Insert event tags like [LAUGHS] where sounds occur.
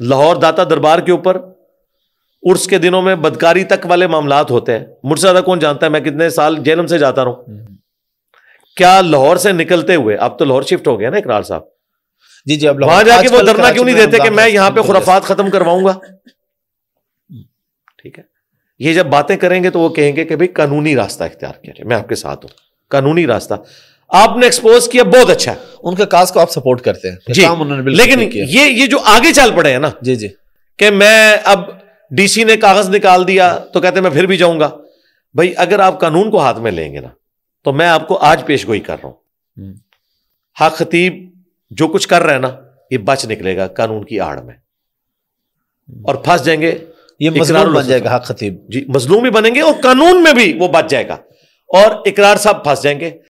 लाहौर दाता दरबार के ऊपर उर्स के दिनों में बदकारी तक वाले मामला होते हैं मुझसे ज्यादा कौन जानता है मैं कितने साल जेलम से जाता रहा हम्म। क्या लाहौर से निकलते हुए अब तो लाहौर शिफ्ट हो गया ना इकरार साहब जी जी अब वहां जाके वो धरना क्यों नहीं देते कि मैं यहां पे खुराफात खत्म करवाऊंगा [LAUGHS] ठीक है ये जब बातें करेंगे तो वो कहेंगे कि भाई कानूनी रास्ता इख्तियार किया जाए मैं आपके साथ हूं कानूनी रास्ता आपने एक्सपोज किया बहुत अच्छा उनके काज को आप सपोर्ट करते हैं जी काम उन्होंने लेकिन ये ये जो आगे चल पड़े हैं ना जी जी कि मैं अब डीसी ने कागज निकाल दिया तो कहते मैं फिर भी जाऊंगा भाई अगर आप कानून को हाथ में लेंगे ना तो मैं आपको आज पेश गोई कर रहा हूं हा हम्म। खतीब जो कुछ कर रहे हैं ना ये बच निकलेगा कानून की आड़ में और फंस जाएंगे ये मजलूम बन जाएगा हा खतीब जी मजलूम ही बनेंगे और कानून में भी वो बच जाएगा और इकरार साहब फंस जाएंगे